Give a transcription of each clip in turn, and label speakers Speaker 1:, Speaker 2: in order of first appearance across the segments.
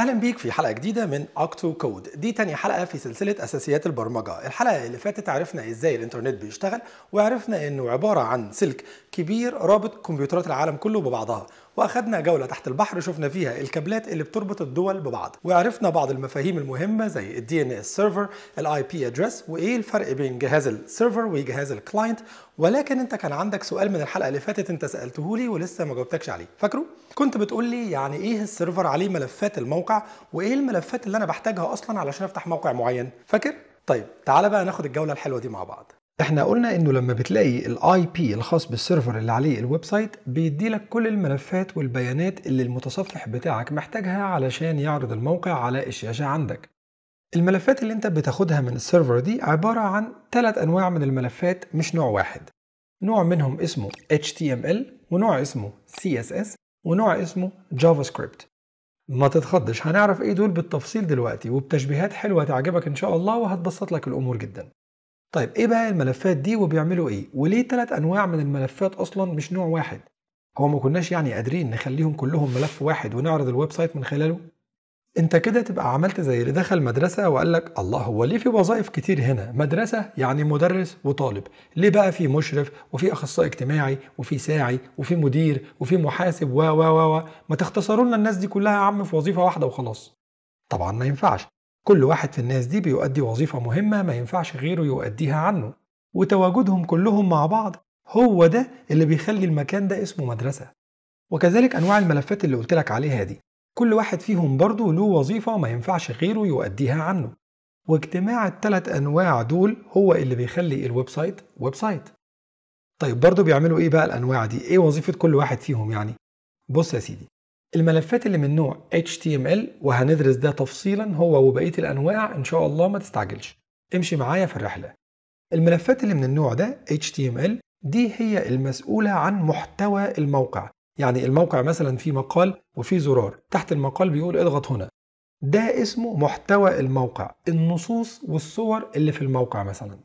Speaker 1: اهلا بيك في حلقه جديده من اكتو كود دي تاني حلقه في سلسله اساسيات البرمجه الحلقه اللي فاتت عرفنا ازاي الانترنت بيشتغل وعرفنا انه عباره عن سلك كبير رابط كمبيوترات العالم كله ببعضها واخدنا جوله تحت البحر شفنا فيها الكابلات اللي بتربط الدول ببعض وعرفنا بعض المفاهيم المهمه زي الدي ان اس سيرفر الاي بي ادريس وايه الفرق بين جهاز السيرفر وجهاز الكلاينت ولكن انت كان عندك سؤال من الحلقه اللي فاتت انت سالته لي ولسه ما جاوبتكش عليه فاكره كنت بتقول لي يعني ايه السيرفر عليه ملفات الموقع وايه الملفات اللي انا بحتاجها اصلا علشان افتح موقع معين فاكر طيب تعالى بقى ناخد الجوله الحلوه دي مع بعض احنا قلنا انه لما بتلاقي الاي بي الخاص بالسيرفر اللي عليه الويب سايت بيدي لك كل الملفات والبيانات اللي المتصفح بتاعك محتاجها علشان يعرض الموقع على الشاشة عندك الملفات اللي انت بتاخدها من السيرفر دي عبارة عن ثلاث انواع من الملفات مش نوع واحد نوع منهم اسمه HTML ونوع اسمه CSS ونوع اسمه JavaScript ما تتخضش هنعرف ايه دول بالتفصيل دلوقتي وبتشبيهات حلوة تعجبك ان شاء الله وهتبسط لك الامور جدا طيب ايه بقى الملفات دي وبيعملوا ايه وليه ثلاث انواع من الملفات اصلا مش نوع واحد هو ما كناش يعني قادرين نخليهم كلهم ملف واحد ونعرض الويب سايت من خلاله انت كده تبقى عملت زي اللي دخل مدرسة وقال لك الله هو ليه في وظائف كتير هنا مدرسة يعني مدرس وطالب ليه بقى في مشرف وفي اخصائي اجتماعي وفي ساعي وفي مدير وفي محاسب و و و ما تختصروا لنا الناس دي كلها يا عم في وظيفة واحدة وخلاص طبعا ما ينفعش كل واحد في الناس دي بيؤدي وظيفة مهمة ما ينفعش غيره يؤديها عنه وتواجدهم كلهم مع بعض هو ده اللي بيخلي المكان ده اسمه مدرسة وكذلك أنواع الملفات اللي قلت لك عليها دي كل واحد فيهم برضه له وظيفة ما ينفعش غيره يؤديها عنه واجتماع الثلاث أنواع دول هو اللي بيخلي الويب سايت ويب سايت طيب برضه بيعملوا إيه بقى الأنواع دي؟ إيه وظيفة كل واحد فيهم يعني؟ بص يا سيدي الملفات اللي من نوع HTML وهندرس ده تفصيلا هو وبقية الأنواع إن شاء الله ما تستعجلش امشي معايا في الرحلة الملفات اللي من النوع ده HTML دي هي المسؤولة عن محتوى الموقع يعني الموقع مثلا فيه مقال وفيه زرار تحت المقال بيقول اضغط هنا ده اسمه محتوى الموقع النصوص والصور اللي في الموقع مثلا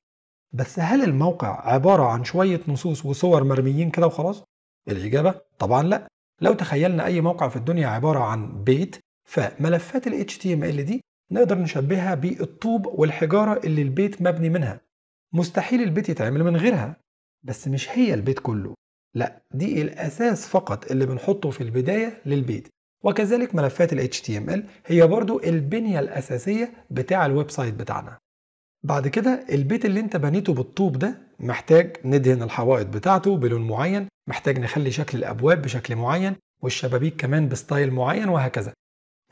Speaker 1: بس هل الموقع عبارة عن شوية نصوص وصور مرميين كده وخلاص؟ الإجابة طبعا لا لو تخيلنا أي موقع في الدنيا عبارة عن بيت فملفات ال HTML دي نقدر نشبهها بالطوب والحجارة اللي البيت مبني منها مستحيل البيت يتعمل من غيرها بس مش هي البيت كله لا دي الأساس فقط اللي بنحطه في البداية للبيت وكذلك ملفات ال HTML هي برضو البنية الأساسية بتاع الويب سايت بتاعنا بعد كده البيت اللي انت بنيته بالطوب ده محتاج ندهن الحوائط بتاعته بلون معين محتاج نخلي شكل الابواب بشكل معين والشبابيك كمان بستايل معين وهكذا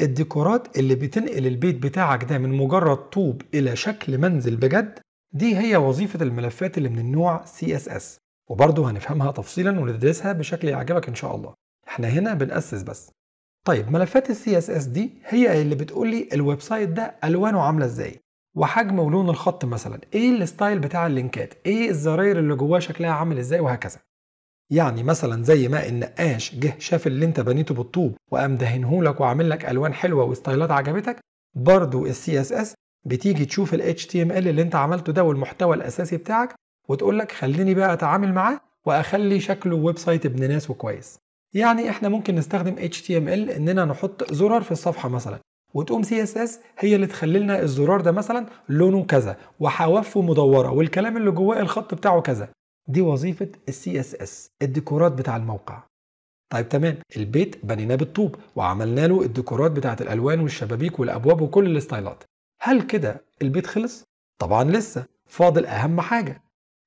Speaker 1: الديكورات اللي بتنقل البيت بتاعك ده من مجرد طوب الى شكل منزل بجد دي هي وظيفة الملفات اللي من النوع CSS وبرضه هنفهمها تفصيلا وندرسها بشكل يعجبك ان شاء الله احنا هنا بنأسس بس طيب ملفات السي اس اس دي هي اللي بتقول لي الويب سايت ده الوانه عامله ازاي وحجم ولون الخط مثلا ايه الستايل بتاع اللينكات ايه الزراير اللي جواه شكلها عامل ازاي وهكذا يعني مثلا زي ما النقاش جه شاف اللي انت بنيته بالطوب وقام دهنهولك وعامل لك الوان حلوه وستايلات عجبتك برضو السي اس اس بتيجي تشوف ال HTML اللي انت عملته ده والمحتوى الاساسي بتاعك وتقول لك خليني بقى اتعامل معاه واخلي شكله ويب سايت ابن ناس وكويس يعني احنا ممكن نستخدم HTML اننا نحط زرار في الصفحه مثلا وتقوم سي اس اس هي اللي تخلي لنا الزرار ده مثلا لونه كذا وحوافه مدوره والكلام اللي جواه الخط بتاعه كذا دي وظيفه السي اس اس الديكورات بتاع الموقع طيب تمام البيت بنيناه بالطوب وعملنا له الديكورات بتاعه الالوان والشبابيك والابواب وكل الاستايلات هل كده البيت خلص طبعا لسه فاضل اهم حاجه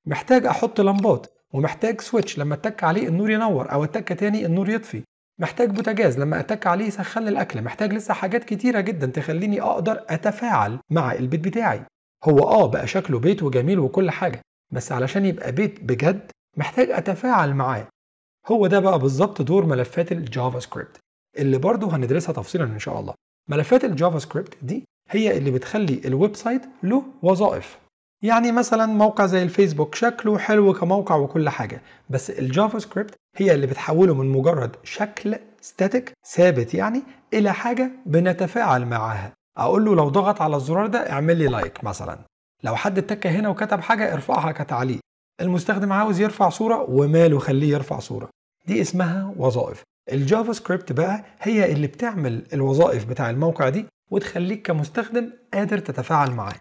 Speaker 1: محتاج احط لمبات ومحتاج سويتش لما اتك عليه النور ينور او اتك تاني النور يطفي محتاج بوتاجاز لما اتك عليه يسخن لي الاكل محتاج لسه حاجات كتيره جدا تخليني اقدر اتفاعل مع البيت بتاعي هو اه بقى شكله بيت وجميل وكل حاجه بس علشان يبقى بيت بجد محتاج اتفاعل معاه هو ده بقى بالظبط دور ملفات الجافا سكريبت اللي برضه هندرسها تفصيلا ان شاء الله ملفات الجافا سكريبت دي هي اللي بتخلي الويب سايت له وظائف يعني مثلا موقع زي الفيسبوك شكله حلو كموقع وكل حاجة بس الجافا سكريبت هي اللي بتحوله من مجرد شكل ستاتيك ثابت يعني إلى حاجة بنتفاعل معاها أقول له لو ضغط على الزرار ده اعمل لي لايك مثلا لو حد اتك هنا وكتب حاجة ارفعها كتعليق المستخدم عاوز يرفع صورة وماله خليه يرفع صورة دي اسمها وظائف الجافا سكريبت بقى هي اللي بتعمل الوظائف بتاع الموقع دي وتخليك كمستخدم قادر تتفاعل معاه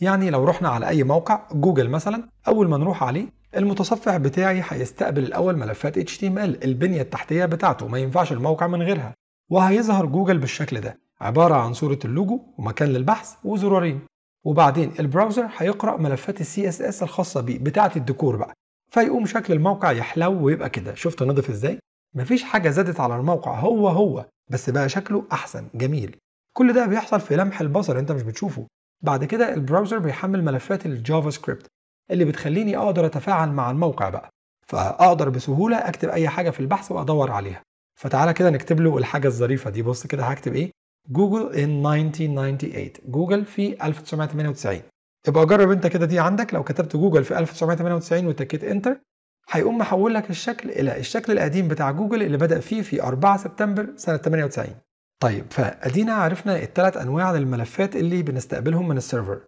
Speaker 1: يعني لو رحنا على أي موقع جوجل مثلا أول ما نروح عليه المتصفح بتاعي هيستقبل الأول ملفات HTML البنية التحتية بتاعته ما ينفعش الموقع من غيرها وهيظهر جوجل بالشكل ده عبارة عن صورة اللوجو ومكان للبحث وزرارين وبعدين البراوزر هيقرأ ملفات السي اس اس الخاصة بيه بتاعة الديكور بقى فيقوم شكل الموقع يحلو ويبقى كده شفت نضف ازاي؟ مفيش حاجة زادت على الموقع هو هو بس بقى شكله أحسن جميل كل ده بيحصل في لمح البصر انت مش بتشوفه بعد كده البراوزر بيحمل ملفات الجافا سكريبت اللي بتخليني اقدر اتفاعل مع الموقع بقى فاقدر بسهوله اكتب اي حاجه في البحث وادور عليها فتعالى كده نكتب له الحاجه الظريفه دي بص كده هكتب ايه جوجل ان 1998 جوجل في 1998 ابقى جرب انت كده دي عندك لو كتبت جوجل في 1998 وتكيت انتر هيقوم محول لك الشكل الى الشكل القديم بتاع جوجل اللي بدا فيه في 4 سبتمبر سنه 98 طيب فادينا عرفنا الثلاث انواع للملفات اللي بنستقبلهم من السيرفر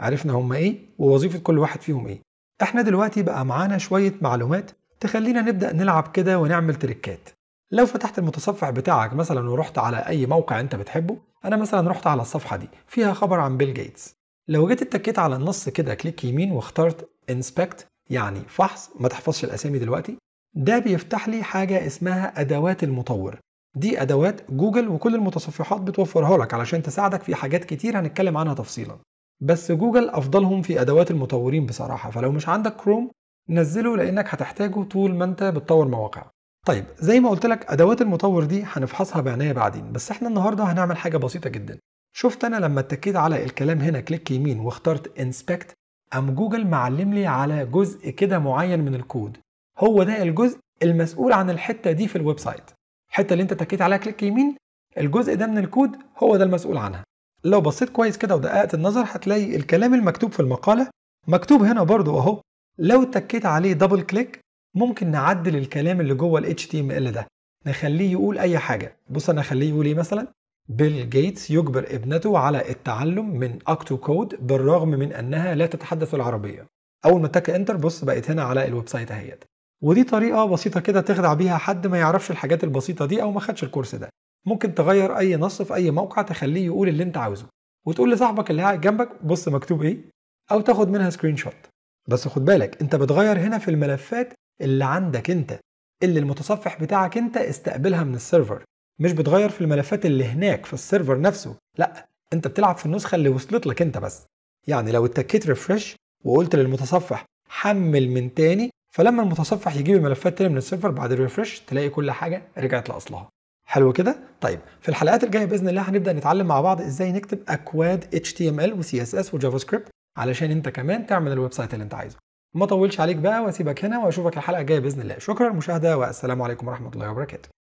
Speaker 1: عرفنا هم ايه ووظيفه كل واحد فيهم ايه احنا دلوقتي بقى معانا شويه معلومات تخلينا نبدا نلعب كده ونعمل تريكات لو فتحت المتصفح بتاعك مثلا ورحت على اي موقع انت بتحبه انا مثلا رحت على الصفحه دي فيها خبر عن بيل جيتس لو جيت اتكيت على النص كده كليك يمين واخترت انسبكت يعني فحص ما تحفظش الاسامي دلوقتي ده بيفتح لي حاجه اسمها ادوات المطور دي ادوات جوجل وكل المتصفحات بتوفرها لك علشان تساعدك في حاجات كتير هنتكلم عنها تفصيلا بس جوجل افضلهم في ادوات المطورين بصراحه فلو مش عندك كروم نزله لانك هتحتاجه طول ما انت بتطور مواقع طيب زي ما قلت لك ادوات المطور دي هنفحصها بعنايه بعدين بس احنا النهارده هنعمل حاجه بسيطه جدا شفت انا لما اتكيت على الكلام هنا كليك يمين واخترت انسبكت ام جوجل معلم لي على جزء كده معين من الكود هو ده الجزء المسؤول عن الحته دي في الويب سايت الحته اللي انت اتكيت عليها كليك يمين الجزء ده من الكود هو ده المسؤول عنها لو بصيت كويس كده ودققت النظر هتلاقي الكلام المكتوب في المقاله مكتوب هنا برضو اهو لو اتكيت عليه دبل كليك ممكن نعدل الكلام اللي جوه ال HTML ده نخليه يقول اي حاجه بص انا اخليه يقول ايه مثلا بيل جيتس يجبر ابنته على التعلم من اكتو كود بالرغم من انها لا تتحدث العربيه اول ما تك انتر بص بقت هنا على الويب سايت اهيت ودي طريقة بسيطة كده تخدع بيها حد ما يعرفش الحاجات البسيطة دي أو ما خدش الكورس ده ممكن تغير أي نص في أي موقع تخليه يقول اللي أنت عاوزه وتقول لصاحبك اللي قاعد جنبك بص مكتوب إيه أو تاخد منها سكرين شوت بس خد بالك أنت بتغير هنا في الملفات اللي عندك أنت اللي المتصفح بتاعك أنت استقبلها من السيرفر مش بتغير في الملفات اللي هناك في السيرفر نفسه لا أنت بتلعب في النسخة اللي وصلت لك أنت بس يعني لو اتكيت ريفرش وقلت للمتصفح حمل من تاني فلما المتصفح يجيب الملفات تاني من السيرفر بعد الريفرش تلاقي كل حاجه رجعت لاصلها حلو كده طيب في الحلقات الجايه باذن الله هنبدا نتعلم مع بعض ازاي نكتب اكواد اتش تي ام ال وسي اس اس وجافا سكريبت علشان انت كمان تعمل الويب سايت اللي انت عايزه ما اطولش عليك بقى واسيبك هنا واشوفك الحلقه الجايه باذن الله شكرا للمشاهده والسلام عليكم ورحمه الله وبركاته